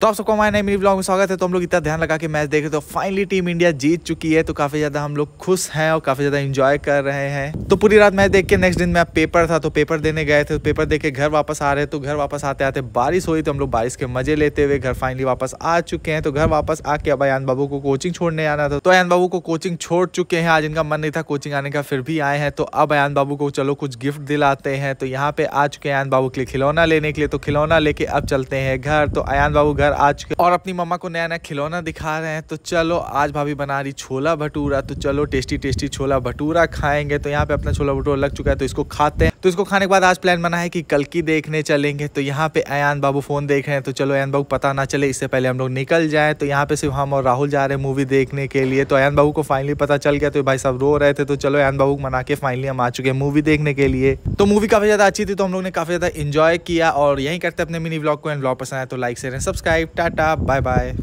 तो आप सबको हमारे नए मिनी ब्लॉग में स्वागत है तो हम लोग इतना ध्यान लगा के मैच देखे तो फाइनली टीम इंडिया जीत चुकी है तो काफ़ी ज़्यादा हम लोग खुश हैं और काफ़ी ज़्यादा इंजॉय कर रहे हैं तो पूरी रात मैच देख के नेक्स्ट दिन मेरा पेपर था तो पेपर देने गए थे तो पेपर देख के घर वापस आ रहे तो घर वापस आते आते बारिश हुई तो हम लोग बारिश के मजे लेते हुए घर फाइनली वापस आ चुके हैं तो घर वापस आके अब अयन बाबू को कोचिंग छोड़ने आना था तो अयन बाबू को कोचिंग छोड़ चुके हैं आज इनका मन नहीं था कोचिंग आने का फिर भी आए हैं तो अब अयन बाबू को चलो कुछ गिफ्ट दिलाते हैं तो यहाँ पे आ चुके हैं अयन बाबू के लिए खिलौना लेने के लिए तो खिलौना लेके अब चलते हैं घर तो अयन बाबू घर डिनर आज के और अपनी मम्मा को नया नया खिलौना दिखा रहे हैं तो चलो आज भाभी बना रही छोला भटूरा तो चलो टेस्टी टेस्टी छोला भटूरा खाएंगे तो यहाँ पे अपना छोला भटूरा लग चुका है तो इसको खाते हैं तो इसको खाने के बाद आज प्लान बना है कि कल की देखने चलेंगे तो यहाँ पे अयान बाबू फ़ोन देख रहे हैं तो चलो अयान बाबू पता ना चले इससे पहले हम लोग निकल जाए तो यहाँ पे सिर्फ हम और राहुल जा रहे हैं मूवी देखने के लिए तो अयन बाबू को फाइनली पता चल गया तो भाई साहब रो रहे थे तो चलो अयन बाबू मना के फाइनली हम आ चुके हैं मूवी देखने के लिए तो मूवी काफ़ी ज़्यादा अच्छी थी तो हम लोग ने काफ़ी ज़्यादा इन्जॉय किया और यही करते अपने मिनी ब्लॉग को एंड ब्लॉग पसंद आया तो like share subscribe tata bye bye